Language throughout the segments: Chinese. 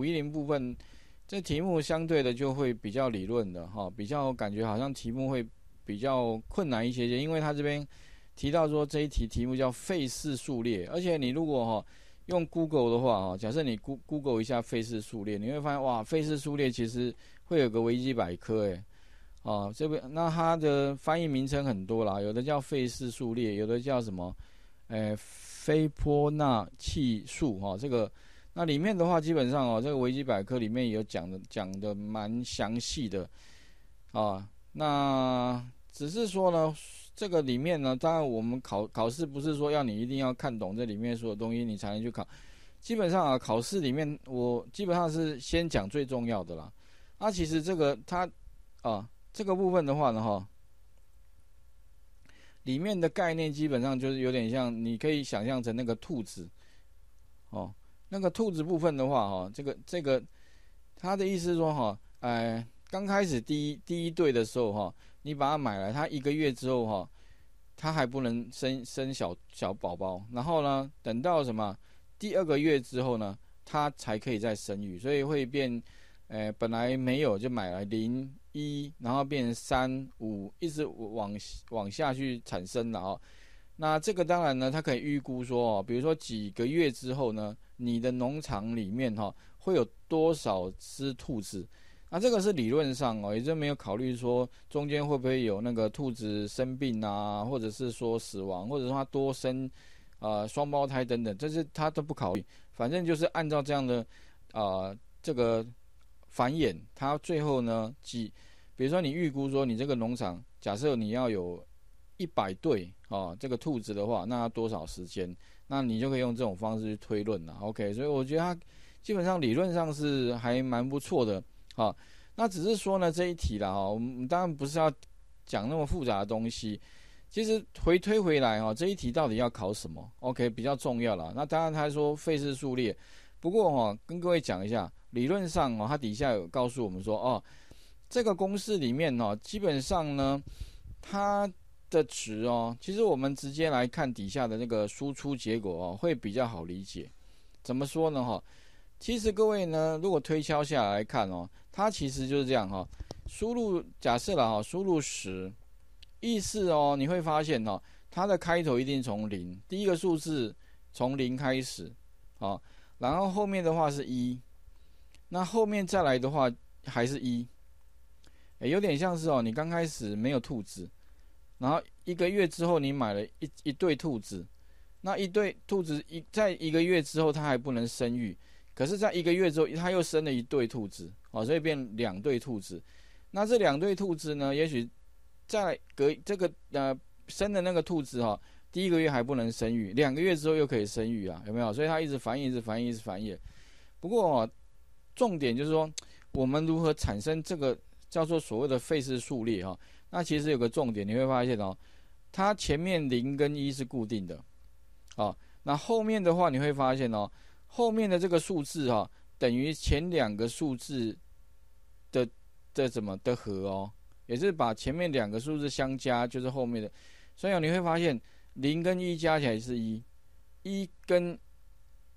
五一零部分，这题目相对的就会比较理论的哈，比较感觉好像题目会比较困难一些些，因为他这边提到说这一题题目叫费氏数列，而且你如果哈用 Google 的话哈，假设你 Go Google 一下费氏数列，你会发现哇，费氏数列其实会有个维基百科哎，哦这边那它的翻译名称很多啦，有的叫费氏数列，有的叫什么哎斐波那契数哈这个。那里面的话，基本上哦，这个维基百科里面有讲的，讲的蛮详细的，啊，那只是说呢，这个里面呢，当然我们考考试不是说要你一定要看懂这里面所有东西，你才能去考。基本上啊，考试里面我基本上是先讲最重要的啦。啊，其实这个它啊，这个部分的话呢，哈，里面的概念基本上就是有点像，你可以想象成那个兔子，哦。那个兔子部分的话，哈，这个这个，他的意思说，哈，哎，刚开始第一第一对的时候，哈，你把它买来，它一个月之后，哈，它还不能生生小小宝宝，然后呢，等到什么第二个月之后呢，它才可以再生育，所以会变，哎，本来没有就买来零一，然后变成三五，一直往往下去产生了啊。那这个当然呢，它可以预估说，哦，比如说几个月之后呢，你的农场里面哈会有多少只兔子？那这个是理论上哦，也就没有考虑说中间会不会有那个兔子生病啊，或者是说死亡，或者说多生，呃，双胞胎等等，这是它都不考虑，反正就是按照这样的，呃，这个繁衍，它最后呢几，比如说你预估说你这个农场，假设你要有。一百对哦，这个兔子的话，那多少时间？那你就可以用这种方式去推论了。OK，所以我觉得它基本上理论上是还蛮不错的。好，那只是说呢这一题了哈。我们当然不是要讲那么复杂的东西。其实回推回来哈，这一题到底要考什么？OK，比较重要了。那当然他说费氏数列，不过哈，跟各位讲一下，理论上哦，它底下有告诉我们说哦，这个公式里面哦，基本上呢，它。的值哦，其实我们直接来看底下的那个输出结果哦，会比较好理解。怎么说呢？哈，其实各位呢，如果推敲下来看哦，它其实就是这样哈。输入假设了哈，输入十，意思哦，你会发现哦，它的开头一定从零，第一个数字从零开始啊，然后后面的话是一，那后面再来的话还是一，哎，有点像是哦，你刚开始没有兔子。然后一个月之后，你买了一一对兔子，那一对兔子一在一个月之后，它还不能生育，可是，在一个月之后，它又生了一对兔子，哦，所以变两对兔子。那这两对兔子呢？也许在隔这个呃生的那个兔子哈，第一个月还不能生育，两个月之后又可以生育啊，有没有？所以它一直繁衍，一直繁衍，一直繁衍。不过重点就是说，我们如何产生这个？叫做所谓的费氏数列哈，那其实有个重点，你会发现哦，它前面零跟一是固定的，哦，那后面的话你会发现哦，后面的这个数字哈，等于前两个数字的的怎么的和哦，也是把前面两个数字相加就是后面的，所以你会发现零跟一加起来是一，一跟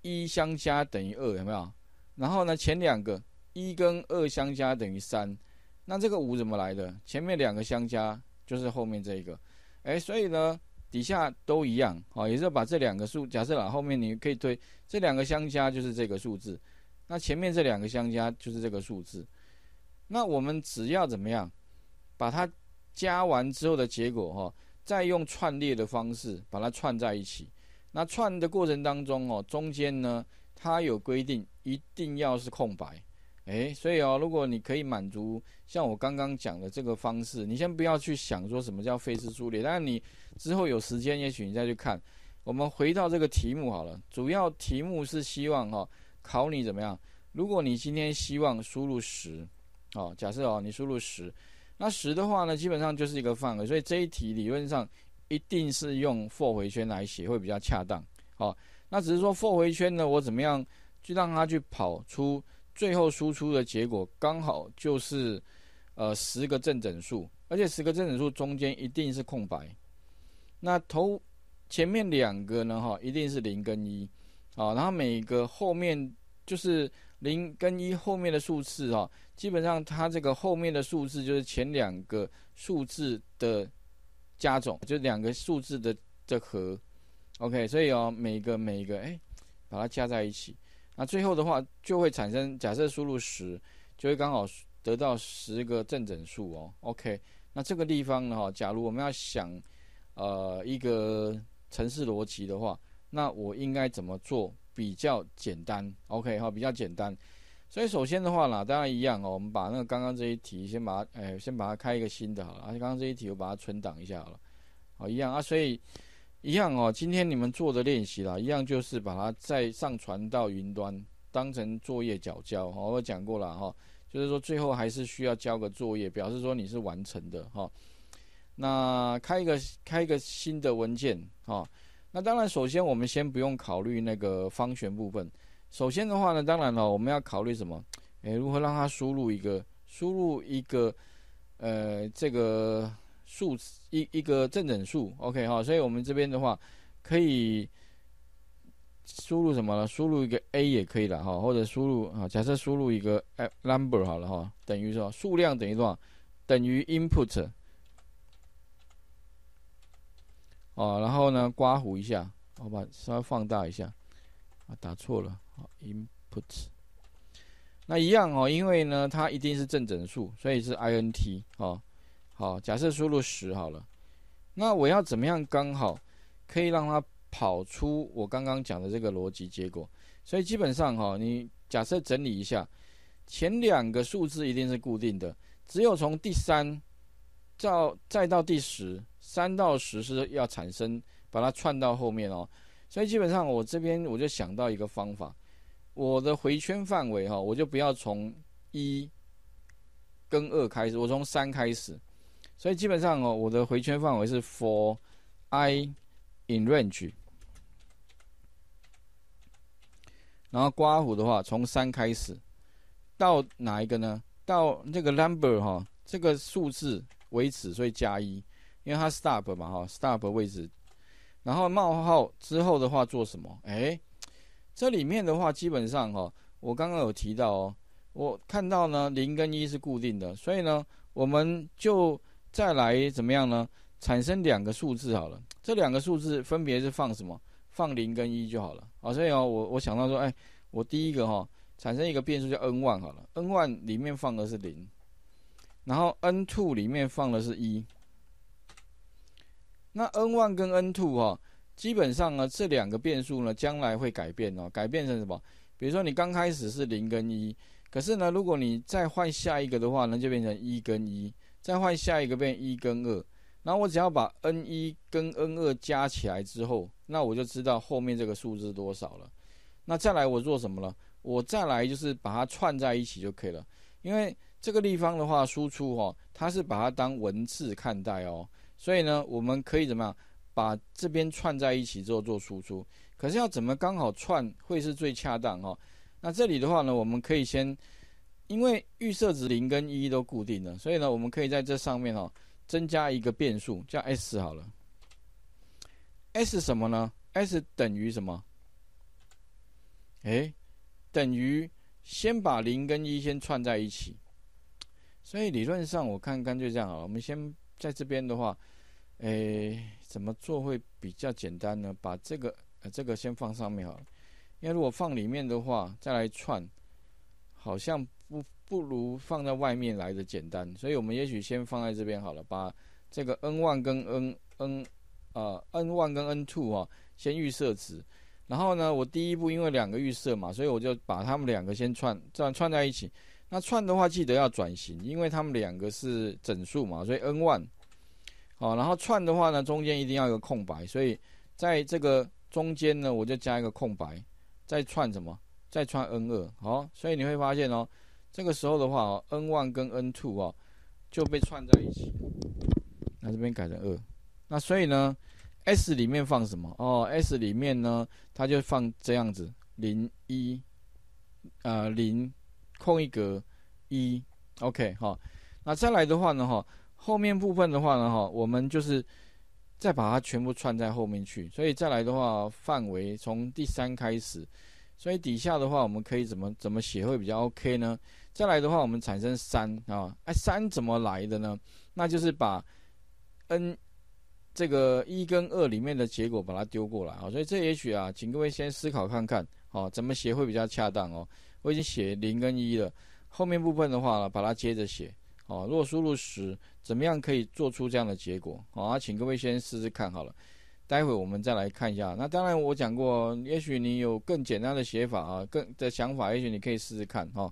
一相加等于二，有没有？然后呢，前两个一跟二相加等于三。那这个五怎么来的？前面两个相加就是后面这一个，哎，所以呢，底下都一样，哦，也是把这两个数假设啦，后面你可以推，这两个相加就是这个数字，那前面这两个相加就是这个数字，那我们只要怎么样，把它加完之后的结果，哈，再用串列的方式把它串在一起，那串的过程当中，哦，中间呢，它有规定，一定要是空白。哎，所以哦，如果你可以满足像我刚刚讲的这个方式，你先不要去想说什么叫费时数列，但是你之后有时间，也许你再去看。我们回到这个题目好了，主要题目是希望哈考你怎么样？如果你今天希望输入十，哦，假设哦你输入十，那十的话呢，基本上就是一个范围，所以这一题理论上一定是用 for 回圈来写会比较恰当。哦，那只是说 for 回圈呢，我怎么样去让它去跑出。最后输出的结果刚好就是，呃，十个正整数，而且十个正整数中间一定是空白。那头前面两个呢，哈，一定是零跟一，好，然后每个后面就是零跟一后面的数字，哈，基本上它这个后面的数字就是前两个数字的加总，就两个数字的的和。OK，所以哦，每个每个，哎，把它加在一起。那最后的话就会产生，假设输入十，就会刚好得到十个正整数哦。OK，那这个地方呢哈，假如我们要想，呃，一个程式逻辑的话，那我应该怎么做比较简单？OK 哈，比较简单。所以首先的话呢，当然一样哦，我们把那个刚刚这一题先把，它，哎，先把它开一个新的好了，而且刚刚这一题我把它存档一下好了，好一样啊，所以。一样哦，今天你们做的练习啦，一样就是把它再上传到云端，当成作业角交。哈，我讲过了哈，就是说最后还是需要交个作业，表示说你是完成的哈。那开一个开一个新的文件哈。那当然，首先我们先不用考虑那个方旋部分。首先的话呢，当然了，我们要考虑什么？诶，如何让它输入一个输入一个呃这个。数一一个正整数，OK 哈，所以我们这边的话可以输入什么呢？输入一个 A 也可以了哈，或者输入啊，假设输入一个 number 好了哈，等于说数量等于多少？等于 input 哦，然后呢，刮胡一下，我把稍微放大一下，啊，打错了，input，那一样哦，因为呢，它一定是正整数，所以是 INT 哦。好，假设输入十好了，那我要怎么样刚好可以让它跑出我刚刚讲的这个逻辑结果？所以基本上哈，你假设整理一下，前两个数字一定是固定的，只有从第三到再到第十三到十是要产生，把它串到后面哦。所以基本上我这边我就想到一个方法，我的回圈范围哈，我就不要从一跟二开始，我从三开始。所以基本上哦，我的回圈范围是 for i in range，然后刮胡的话，从三开始到哪一个呢？到这个 number 哈，这个数字为止，所以加一，因为它 stop 嘛哈，stop 位置。然后冒号之后的话做什么？哎，这里面的话基本上哈，我刚刚有提到哦，我看到呢零跟一是固定的，所以呢，我们就再来怎么样呢？产生两个数字好了，这两个数字分别是放什么？放零跟一就好了。啊，所以哦，我我想到说，哎，我第一个哈，产生一个变数叫 n one 好了，n one 里面放的是零，然后 n two 里面放的是一。那 n one 跟 n two 哈，基本上呢，这两个变数呢，将来会改变哦，改变成什么？比如说你刚开始是零跟一，可是呢，如果你再换下一个的话呢，就变成一跟一。再换下一个变一跟二，那我只要把 n 一跟 n 二加起来之后，那我就知道后面这个数字多少了。那再来我做什么了？我再来就是把它串在一起就可以了。因为这个地方的话，输出哈，它是把它当文字看待哦，所以呢，我们可以怎么样把这边串在一起之后做输出？可是要怎么刚好串会是最恰当哦？那这里的话呢，我们可以先。因为预设值零跟一都固定的，所以呢，我们可以在这上面哦增加一个变数，叫 S 好了。S 什么呢？S 等于什么？哎，等于先把零跟一先串在一起。所以理论上我看干脆这样好了，我们先在这边的话，哎，怎么做会比较简单呢？把这个呃这个先放上面好了，因为如果放里面的话再来串，好像。不不如放在外面来的简单，所以我们也许先放在这边好了。把这个 n one 跟 n n 啊 n one 跟 n two 哈先预设值，然后呢，我第一步因为两个预设嘛，所以我就把它们两个先串，这样串在一起。那串的话记得要转型，因为它们两个是整数嘛，所以 n one 好，然后串的话呢，中间一定要有个空白，所以在这个中间呢，我就加一个空白，再串什么？再串 n 二好，所以你会发现哦。这个时候的话，N one 跟 N two 啊就被串在一起。那这边改成二。那所以呢，S 里面放什么？哦，S 里面呢，它就放这样子：零一，呃，零空一格一。OK，好。那再来的话呢，哈，后面部分的话呢，哈，我们就是再把它全部串在后面去。所以再来的话，范围从第三开始。所以底下的话，我们可以怎么怎么写会比较 OK 呢？再来的话，我们产生三啊，哎，三怎么来的呢？那就是把 n 这个一跟二里面的结果把它丢过来啊，所以这也许啊，请各位先思考看看，哦，怎么写会比较恰当哦？我已经写零跟一了，后面部分的话呢，把它接着写哦。如果输入十，怎么样可以做出这样的结果啊？请各位先试试看好了，待会我们再来看一下。那当然我讲过，也许你有更简单的写法啊，更的想法，也许你可以试试看哈。